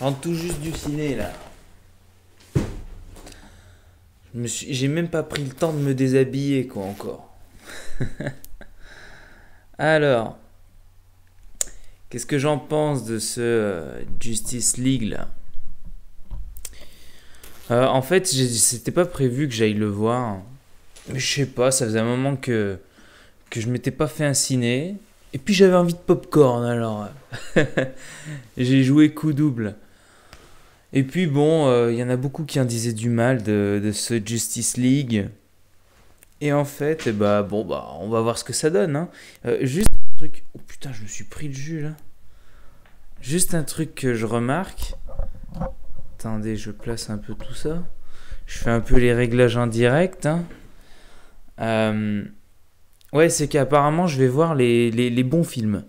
rentre tout juste du ciné là. J'ai même pas pris le temps de me déshabiller quoi encore. Alors, qu'est-ce que j'en pense de ce euh, Justice League là euh, En fait, c'était pas prévu que j'aille le voir. Mais je sais pas, ça faisait un moment que, que je m'étais pas fait un ciné. Et puis j'avais envie de popcorn alors. J'ai joué coup double. Et puis bon, il euh, y en a beaucoup qui en disaient du mal de, de ce Justice League. Et en fait, eh bah bon bah on va voir ce que ça donne. Hein. Euh, juste un truc. Oh putain, je me suis pris de jus là. Juste un truc que je remarque. Attendez, je place un peu tout ça. Je fais un peu les réglages indirects. Hein. Euh, ouais, c'est qu'apparemment je vais voir les, les, les bons films.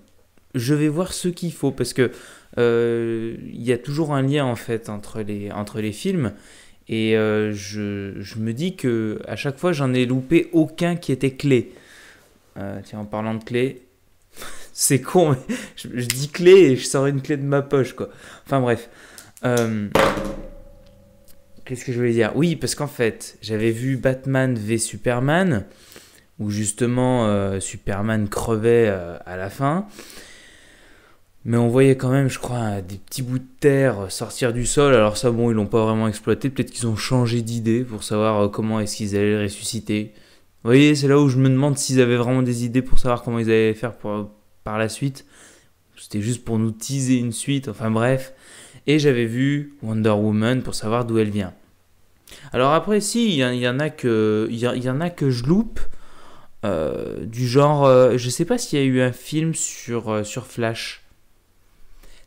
Je vais voir ce qu'il faut parce que euh, il y a toujours un lien en fait entre les, entre les films. Et euh, je, je, me dis que à chaque fois, j'en ai loupé aucun qui était clé. Euh, tiens, en parlant de clé, c'est con, mais je, dis clé et je sors une clé de ma poche, quoi. Enfin bref. Qu'est-ce que je voulais dire Oui, parce qu'en fait, j'avais vu Batman v Superman, où justement Superman crevait à la fin mais on voyait quand même, je crois, des petits bouts de terre sortir du sol. Alors ça, bon, ils l'ont pas vraiment exploité. Peut-être qu'ils ont changé d'idée pour savoir euh, comment est-ce qu'ils allaient ressusciter. Vous voyez, c'est là où je me demande s'ils avaient vraiment des idées pour savoir comment ils allaient faire pour, euh, par la suite. C'était juste pour nous teaser une suite, enfin bref. Et j'avais vu Wonder Woman pour savoir d'où elle vient. Alors après, si, il y, en a que, il y, en a que je loupe. Euh, du genre, je sais pas s'il y a eu un film sur, sur Flash.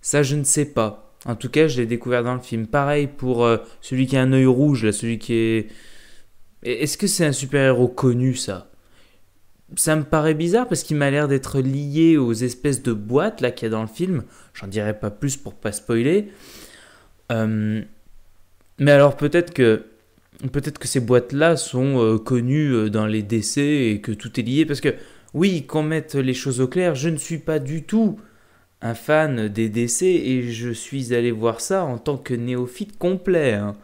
Ça, je ne sais pas. En tout cas, je l'ai découvert dans le film. Pareil pour euh, celui qui a un œil rouge, là, celui qui est. Est-ce que c'est un super-héros connu, ça Ça me paraît bizarre parce qu'il m'a l'air d'être lié aux espèces de boîtes, là, qu'il y a dans le film. J'en dirai pas plus pour pas spoiler. Euh, mais alors, peut-être que. Peut-être que ces boîtes-là sont euh, connues dans les décès et que tout est lié parce que, oui, qu'on mette les choses au clair, je ne suis pas du tout un fan des décès et je suis allé voir ça en tant que néophyte complet. Hein.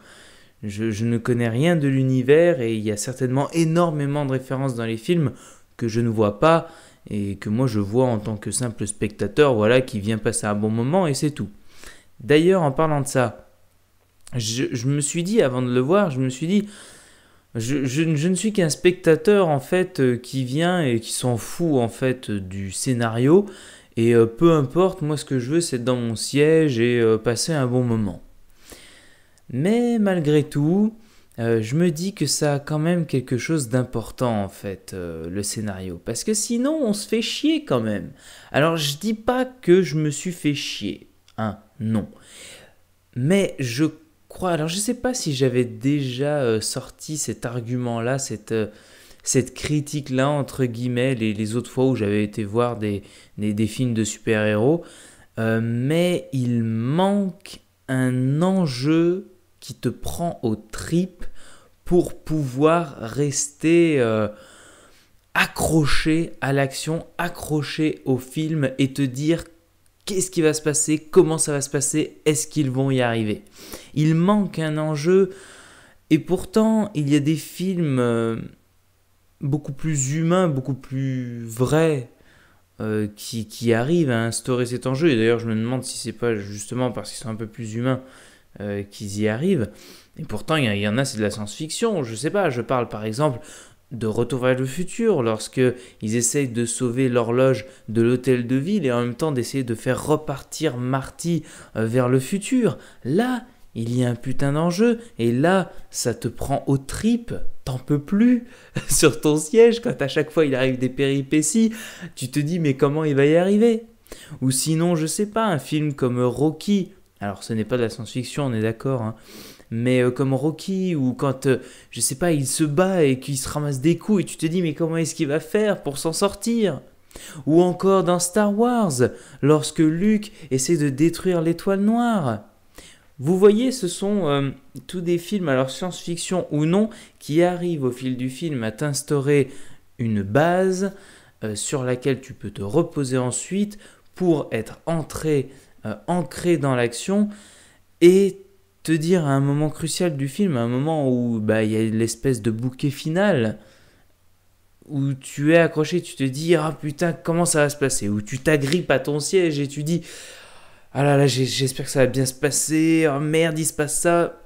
Je, ne connais rien de l'univers et il y a certainement énormément de références dans les films que je ne vois pas et que moi je vois en tant que simple spectateur, voilà, qui vient passer un bon moment et c'est tout. D'ailleurs, en parlant de ça, je, me suis dit, avant de le voir, je me suis dit, je, je, ne suis qu'un spectateur en fait euh, qui vient et qui s'en fout en fait du scénario et euh, peu importe, moi ce que je veux, c'est être dans mon siège et euh, passer un bon moment. Mais malgré tout, euh, je me dis que ça a quand même quelque chose d'important en fait, le scénario. Parce que sinon, on se fait chier quand même. Alors je dis pas que je me suis fait chier, hein, non. Mais je crois, alors je sais pas si j'avais déjà sorti cet argument-là, cette cette critique-là, entre guillemets, les, les, autres fois où j'avais été voir des, films de super-héros. Euh, mais il manque un enjeu qui te prend aux tripes pour pouvoir rester euh, accroché à l'action, accroché au film et te dire qu'est-ce qui va se passer, comment ça va se passer, est-ce qu'ils vont y arriver. Il manque un enjeu et pourtant il y a des films... Euh, beaucoup plus humain, beaucoup plus vrai euh, qui, qui, arrive à instaurer cet enjeu. Et d'ailleurs, je me demande si c'est pas justement parce qu'ils sont un peu plus humains euh, qu'ils y arrivent. Et pourtant, il y, en a, c'est de la science-fiction. Je sais pas, je parle par exemple de Retour vers le futur, lorsque ils essayent de sauver l'horloge de l'hôtel de ville et en même temps d'essayer de faire repartir Marty euh, vers le futur. Là, il y a un putain d'enjeu, et là, ça te prend aux tripes, t'en peux plus sur ton siège quand à chaque fois il arrive des péripéties, tu te dis mais comment il va y arriver Ou sinon, je sais pas, un film comme Rocky, alors ce n'est pas de la science-fiction, on est d'accord, hein. mais euh, comme Rocky, ou quand, euh, je sais pas, il se bat et qu'il se ramasse des coups, et tu te dis mais comment est-ce qu'il va faire pour s'en sortir ou encore dans Star Wars, lorsque Luke essaie de détruire l'étoile noire. Vous voyez, ce sont euh, tous des films, alors science-fiction ou non, qui arrivent au fil du film à t'instaurer une base euh, sur laquelle tu peux te reposer ensuite pour être entré, euh, ancré dans l'action et te dire à un moment crucial du film, à un moment où bah, il y a l'espèce de bouquet final, où tu es accroché, tu te dis ah putain comment ça va se passer, où tu t'agrippes à ton siège et tu dis ah là là, j'espère que ça va bien se passer, oh merde, il se passe ça.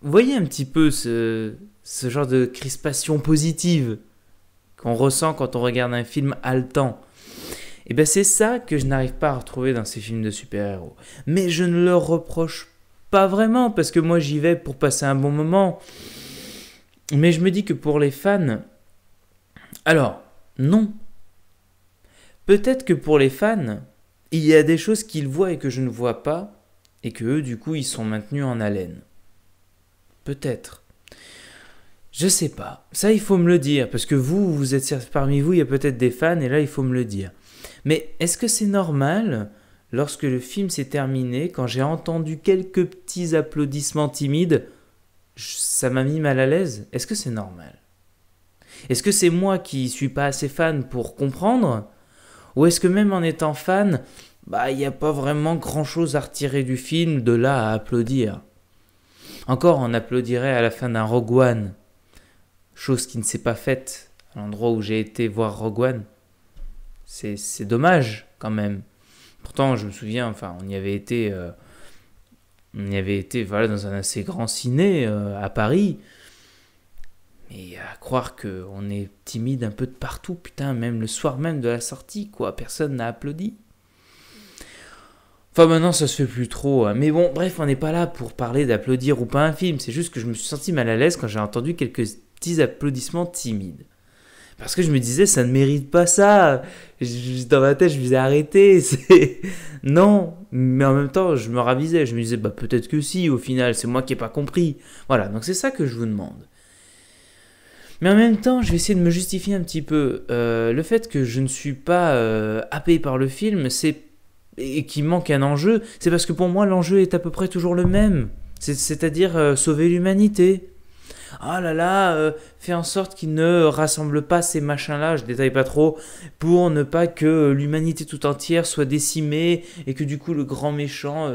Vous voyez un petit peu ce, ce genre de crispation positive qu'on ressent quand on regarde un film haletant. Et eh bien c'est ça que je n'arrive pas à retrouver dans ces films de super-héros. Mais je ne leur reproche pas vraiment, parce que moi j'y vais pour passer un bon moment. Mais je me dis que pour les fans... Alors, non. Peut-être que pour les fans, il y a des choses qu'ils voient et que je ne vois pas, et que eux, du coup, ils sont maintenus en haleine. Peut-être. Je sais pas. Ça, il faut me le dire, parce que vous, vous êtes parmi vous, il y a peut-être des fans, et là, il faut me le dire. Mais est-ce que c'est normal, lorsque le film s'est terminé, quand j'ai entendu quelques petits applaudissements timides, ça m'a mis mal à l'aise Est-ce que c'est normal Est-ce que c'est moi qui suis pas assez fan pour comprendre ou est-ce que même en étant fan, bah il n'y a pas vraiment grand-chose à retirer du film, de là à applaudir. Encore, on applaudirait à la fin d'un Rogue One, chose qui ne s'est pas faite à l'endroit où j'ai été voir Rogue One. C'est dommage quand même. Pourtant, je me souviens, enfin, on y avait été, euh, on y avait été, voilà, dans un assez grand ciné euh, à Paris. Et à croire qu'on est timide un peu de partout, putain, même le soir même de la sortie, quoi, personne n'a applaudi. Enfin maintenant ça se fait plus trop, hein. mais bon bref on n'est pas là pour parler d'applaudir ou pas un film, c'est juste que je me suis senti mal à l'aise quand j'ai entendu quelques petits applaudissements timides. Parce que je me disais ça ne mérite pas ça, dans ma tête je me disais arrêtez, Non, mais en même temps je me ravisais, je me disais bah peut-être que si au final c'est moi qui n'ai pas compris. Voilà, donc c'est ça que je vous demande. Mais en même temps, je vais essayer de me justifier un petit peu. Euh, le fait que je ne suis pas euh, happé par le film, c'est et qu'il manque un enjeu, c'est parce que pour moi l'enjeu est à peu près toujours le même. C'est-à-dire euh, sauver l'humanité. Oh là là, fais en sorte qu'il ne rassemble pas ces machins-là, je détaille pas trop, pour ne pas que l'humanité tout entière soit décimée et que du coup le grand méchant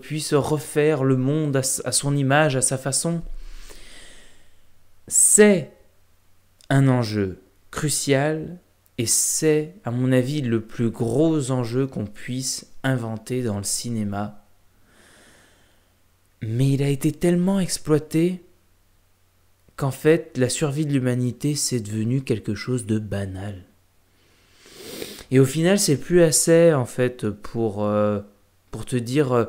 puisse refaire le monde à son image, à sa façon. C'est un enjeu crucial et c'est, à mon avis, le plus gros enjeu qu'on puisse inventer dans le cinéma. Mais il a été tellement exploité qu'en fait, la survie de l'humanité, c'est devenu quelque chose de banal. Et au final, c'est plus assez, en fait, pour, euh, pour te dire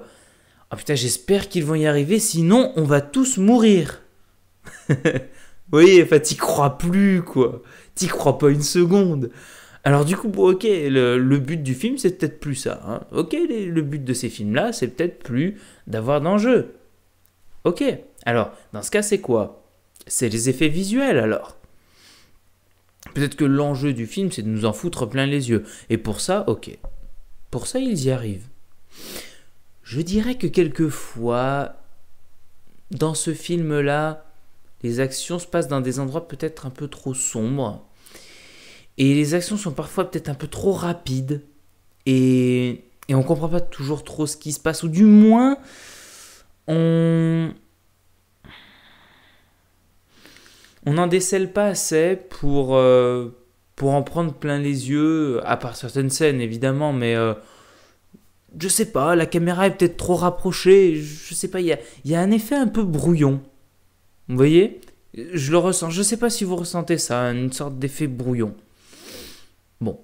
oh putain, j'espère qu'ils vont y arriver, sinon on va tous mourir Oui, voyez, enfin, t'y crois plus, quoi. T'y crois pas une seconde. Alors du coup, bon, ok, le, but du film, c'est peut-être plus ça. Hein. Ok, le but de ces films-là, c'est peut-être plus d'avoir d'enjeux. Ok, alors, dans ce cas, c'est quoi C'est les effets visuels, alors. Peut-être que l'enjeu du film, c'est de nous en foutre plein les yeux. Et pour ça, ok. Pour ça, ils y arrivent. Je dirais que quelquefois, dans ce film-là, les actions se passent dans des endroits peut-être un peu trop sombres. Et les actions sont parfois peut-être un peu trop rapides. Et, et on ne comprend pas toujours trop ce qui se passe. Ou du moins, on... On n'en décèle pas assez pour, euh, pour en prendre plein les yeux, à part certaines scènes évidemment, mais euh, je sais pas, la caméra est peut-être trop rapprochée, je sais pas, il y a, y a un effet un peu brouillon. Vous voyez Je le ressens. Je ne sais pas si vous ressentez ça, une sorte d'effet brouillon. Bon.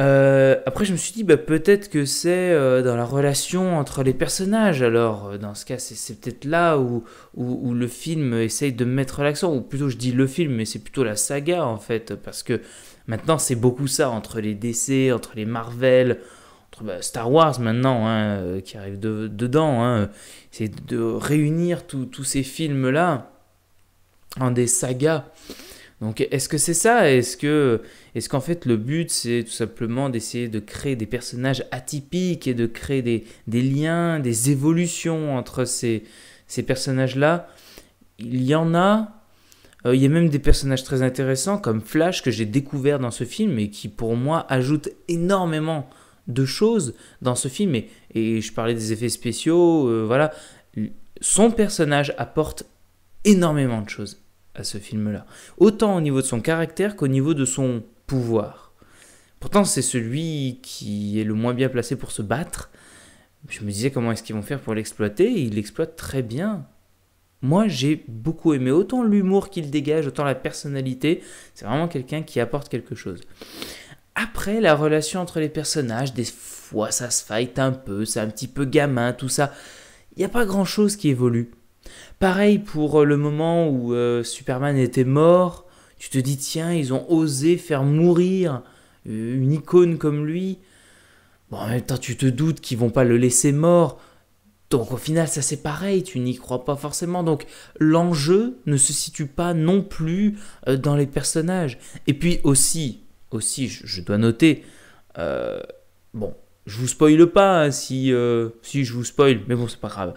Euh, après, je me suis dit, bah, peut-être que c'est euh, dans la relation entre les personnages. Alors, euh, dans ce cas, c'est peut-être là où, le film essaye de mettre l'accent, ou plutôt je dis le film, mais c'est plutôt la saga en fait, parce que maintenant c'est beaucoup ça entre les décès, entre les Marvel, bah, Star Wars maintenant, hein, euh, qui arrive dedans, hein, c'est de réunir tous ces films-là en des sagas. Donc est-ce que c'est ça Est-ce que est-ce qu'en fait le but c'est tout simplement d'essayer de créer des personnages atypiques et de créer des, liens, des évolutions entre ces, personnages-là Il y en a. Euh, il y a même des personnages très intéressants comme Flash que j'ai découvert dans ce film et qui pour moi ajoute énormément de choses dans ce film. Et, je parlais des effets spéciaux, euh, voilà. Son personnage apporte énormément de choses à ce film-là. Autant au niveau de son caractère qu'au niveau de son pouvoir. Pourtant, c'est celui qui est le moins bien placé pour se battre. Je me disais comment est-ce qu'ils vont faire pour l'exploiter, et ils très bien. Moi, j'ai beaucoup aimé autant l'humour qu'il dégage, autant la personnalité. C'est vraiment quelqu'un qui apporte quelque chose. Après, la relation entre les personnages, des fois ça se fight un peu, c'est un petit peu gamin, tout ça. Il n'y a pas grand chose qui évolue. Pareil pour euh, le moment où euh, Superman était mort, tu te dis tiens, ils ont osé faire mourir euh, une icône comme lui. Bon, en même tu te doutes qu'ils vont pas le laisser mort. Donc au final, ça c'est pareil, tu n'y crois pas forcément. Donc l'enjeu ne se situe pas non plus dans les personnages. Et puis aussi, aussi, je, dois noter, euh, bon, je vous spoile pas hein, si, euh, si je vous spoil, mais bon, c'est pas grave.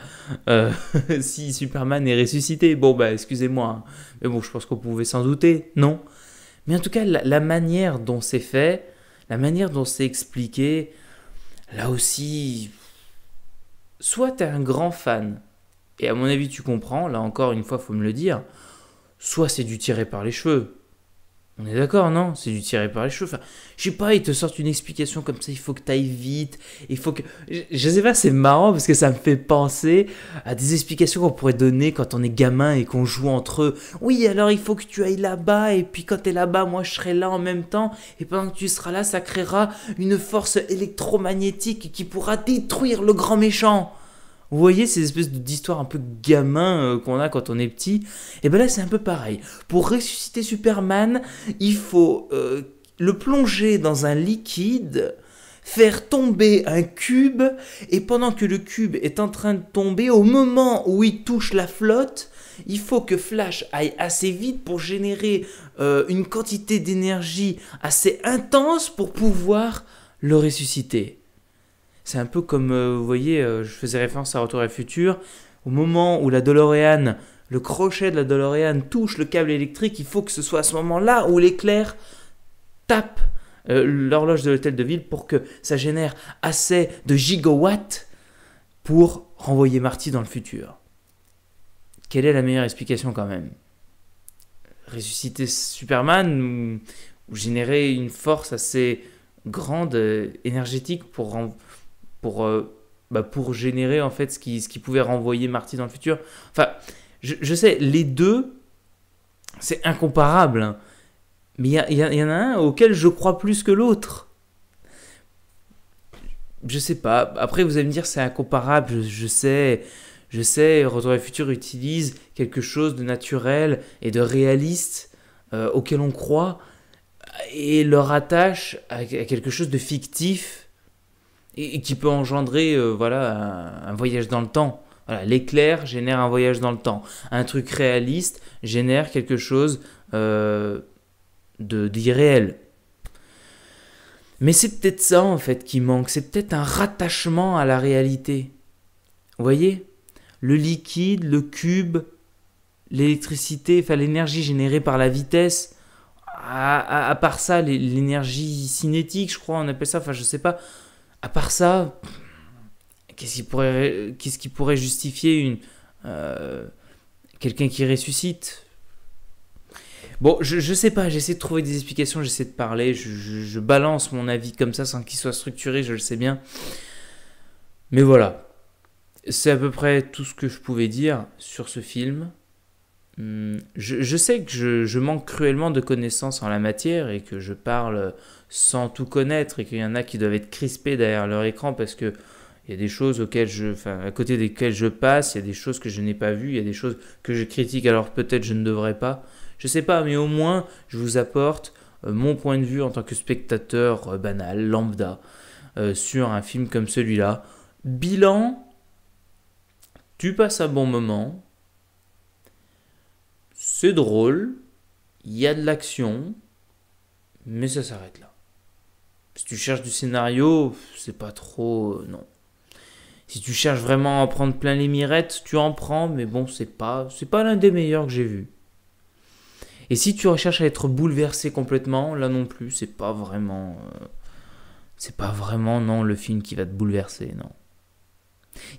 Euh, si Superman est ressuscité, bon, bah, excusez-moi. Hein. Mais bon, je pense qu'on pouvait s'en douter, non Mais en tout cas, la, manière dont c'est fait, la manière dont c'est expliqué, là aussi, soit t'es un grand fan, et à mon avis, tu comprends, là encore, une fois, faut me le dire, soit c'est du tiré par les cheveux. On est d'accord, non C'est du tiré par les cheveux. je sais pas, ils te sortent une explication comme ça, il faut que t'ailles vite, il faut que... je sais pas, c'est marrant parce que ça me fait penser à des explications qu'on pourrait donner quand on est gamin et qu'on joue entre eux. Oui, alors il faut que tu ailles là-bas, et puis quand t'es là-bas, moi je serai là en même temps, et pendant que tu seras là, ça créera une force électromagnétique qui pourra détruire le grand méchant. Vous voyez ces espèces d'histoires un peu gamin euh, qu'on a quand on est petit Et ben là c'est un peu pareil. Pour ressusciter Superman, il faut euh, le plonger dans un liquide, faire tomber un cube, et pendant que le cube est en train de tomber, au moment où il touche la flotte, il faut que Flash aille assez vite pour générer euh, une quantité d'énergie assez intense pour pouvoir le ressusciter. C'est un peu comme, euh, vous voyez, euh, je faisais référence à Retour à Futur. Au moment où la DeLorean, le crochet de la DeLorean touche le câble électrique, il faut que ce soit à ce moment-là où l'éclair tape euh, l'horloge de l'hôtel de ville pour que ça génère assez de gigawatts pour renvoyer Marty dans le futur. Quelle est la meilleure explication quand même Ressusciter Superman ou, générer une force assez grande, énergétique pour, pour, euh, bah, pour générer en fait ce qui, ce qui pouvait renvoyer Marty dans le futur. Enfin, je, sais, les deux, c'est incomparable. Hein. Mais il y, en a un auquel je crois plus que l'autre. Je sais pas. Après, vous allez me dire c'est incomparable. Je, sais, je sais. Retour à le futur utilise quelque chose de naturel et de réaliste euh, auquel on croit et leur attache à quelque chose de fictif et, qui peut engendrer euh, voilà, un, voyage dans le temps. L'éclair génère un voyage dans le temps. Un truc réaliste génère quelque chose euh, d'irréel. Mais c'est peut-être ça en fait qui manque, c'est peut-être un rattachement à la réalité. Vous voyez Le liquide, le cube, l'électricité, enfin l'énergie générée par la vitesse, à, à part ça, l'énergie cinétique, je crois, on appelle ça, enfin je sais pas à part ça, qu'est-ce qui pourrait, pourrait justifier une, euh, quelqu'un qui ressuscite Bon, je, ne sais pas, j'essaie de trouver des explications, j'essaie de parler, je, balance mon avis comme ça sans qu'il soit structuré, je le sais bien. Mais voilà, c'est à peu près tout ce que je pouvais dire sur ce film. Hmm, je, sais que je, manque cruellement de connaissances en la matière et que je parle sans tout connaître et qu'il y en a qui doivent être crispés derrière leur écran parce que il y a des choses auxquelles je, à côté desquelles je passe, il y a des choses que je n'ai pas vues, il y a des choses que je critique alors peut-être je ne devrais pas. Je sais pas, mais au moins je vous apporte euh, mon point de vue en tant que spectateur euh, banal, lambda, euh, sur un film comme celui-là. Bilan, tu passes un bon moment, c'est drôle, il y a de l'action, mais ça s'arrête là. Si tu cherches du scénario, c'est pas trop. Euh, non. Si tu cherches vraiment à en prendre plein les mirettes, tu en prends, mais bon, c'est pas, c'est pas l'un des meilleurs que j'ai vu. Et si tu recherches à être bouleversé complètement, là non plus, c'est pas vraiment, euh, c'est pas vraiment non le film qui va te bouleverser, non.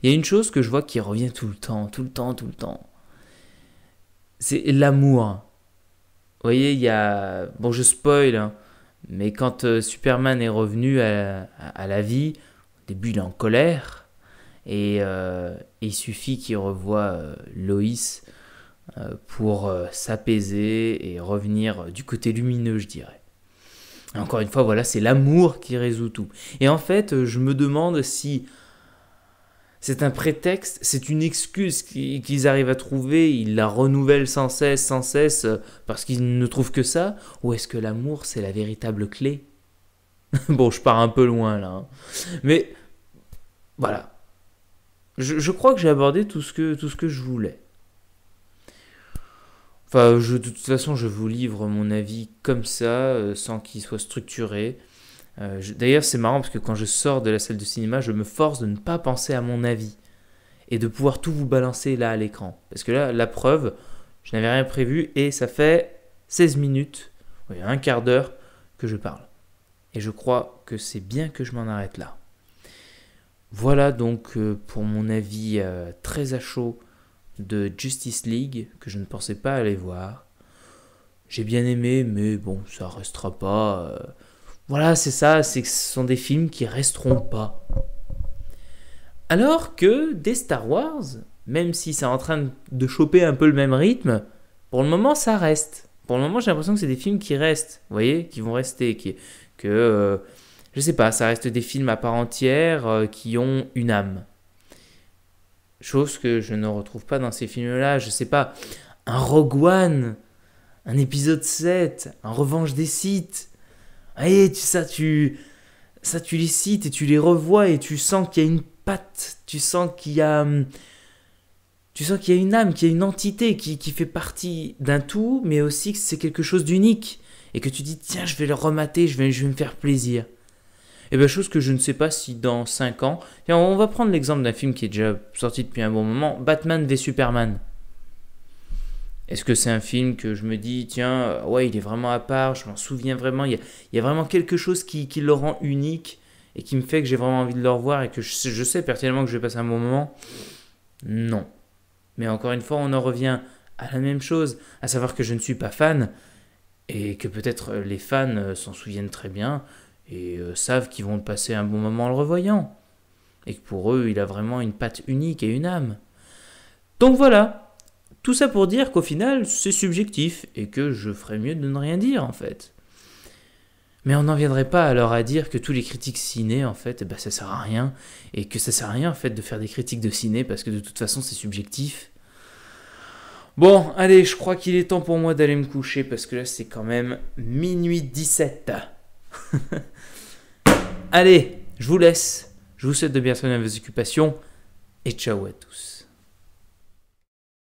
Il y a une chose que je vois qui revient tout le temps, tout le temps, tout le temps c'est l'amour. Vous voyez, il y a... Bon, je spoil, hein, mais quand euh, Superman est revenu à, la vie, au début, il est en colère. Et euh, il suffit qu'il revoie euh, Loïs pour s'apaiser et revenir du côté lumineux, je dirais. Encore une fois, voilà, c'est l'amour qui résout tout. Et en fait, je me demande si c'est un prétexte, c'est une excuse qu'ils arrivent à trouver, ils la renouvellent sans cesse, sans cesse, euh, parce qu'ils ne trouvent que ça Ou est-ce que l'amour, c'est la véritable clé Bon, je pars un peu loin là. Hein. Mais voilà. Je, crois que j'ai abordé tout ce que, tout ce que je voulais. Enfin, je, de toute façon, je vous livre mon avis comme ça, euh, sans qu'il soit structuré. Euh, d'ailleurs, c'est marrant parce que quand je sors de la salle de cinéma, je me force de ne pas penser à mon avis et de pouvoir tout vous balancer là à l'écran. Parce que là, la preuve, je n'avais rien prévu et ça fait 16 minutes, un quart d'heure que je parle. Et je crois que c'est bien que je m'en arrête là. Voilà donc euh, pour mon avis euh, très à chaud de Justice League que je ne pensais pas aller voir. J'ai bien aimé, mais bon, ça restera pas voilà, c'est ça, c'est que ce sont des films qui resteront pas. Alors que des Star Wars, même si c'est en train de choper un peu le même rythme, pour le moment ça reste. Pour le moment j'ai l'impression que c'est des films qui restent, vous voyez, qui vont rester, qui, que, euh, je sais pas, ça reste des films à part entière euh, qui ont une âme. Chose que je ne retrouve pas dans ces films-là, je sais pas, un Rogue One, un épisode 7, un Revanche des sites, ah, et eh, tu, ça, tu, ça, tu les cites et tu les revois et tu sens qu'il y a une patte, tu sens qu'il y a, hum, tu sens qu'il y a une âme, qu'il y a une entité qui, qui fait partie d'un tout, mais aussi que c'est quelque chose d'unique et que tu dis tiens, je vais le remater, je vais, je vais me faire plaisir. Et eh bien, chose que je ne sais pas si dans 5 ans. on va prendre l'exemple d'un film qui est déjà sorti depuis un bon moment Batman v Superman. Est-ce que c'est un film que je me dis, tiens, euh, ouais, il est vraiment à part, je m'en souviens vraiment, il y, a, vraiment quelque chose qui, le rend unique et qui me fait que j'ai vraiment envie de le revoir et que je, sais pertinemment que je vais passer un bon moment Non. Mais encore une fois, on en revient à la même chose, à savoir que je ne suis pas fan et que peut-être euh, les fans euh, s'en souviennent très bien et savent qu'ils vont passer un bon moment en le revoyant. Et que pour eux, il a vraiment une patte unique et une âme. Donc voilà, tout ça pour dire qu'au final, c'est subjectif et que je ferais mieux de ne rien dire en fait. Mais on n'en viendrait pas alors à dire que tous les critiques ciné, en fait, eh ben, ça sert à rien, et que ça sert à rien, en fait, de faire des critiques de ciné, parce que de toute façon, c'est subjectif. Bon, allez, je crois qu'il est temps pour moi d'aller me coucher, parce que là, c'est quand même minuit 17. allez, je vous laisse, je vous souhaite de bien soigner vos occupations, et ciao à tous.